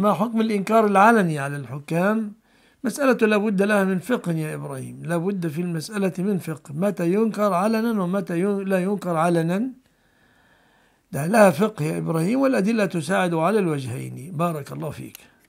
ما حكم الإنكار العلني على الحكام مسألة لا بد لها من فقه يا إبراهيم لا بد في المسألة من فقه متى ينكر علنا ومتى لا ينكر علنا ده لها فقه يا إبراهيم والأدلة تساعد على الوجهين بارك الله فيك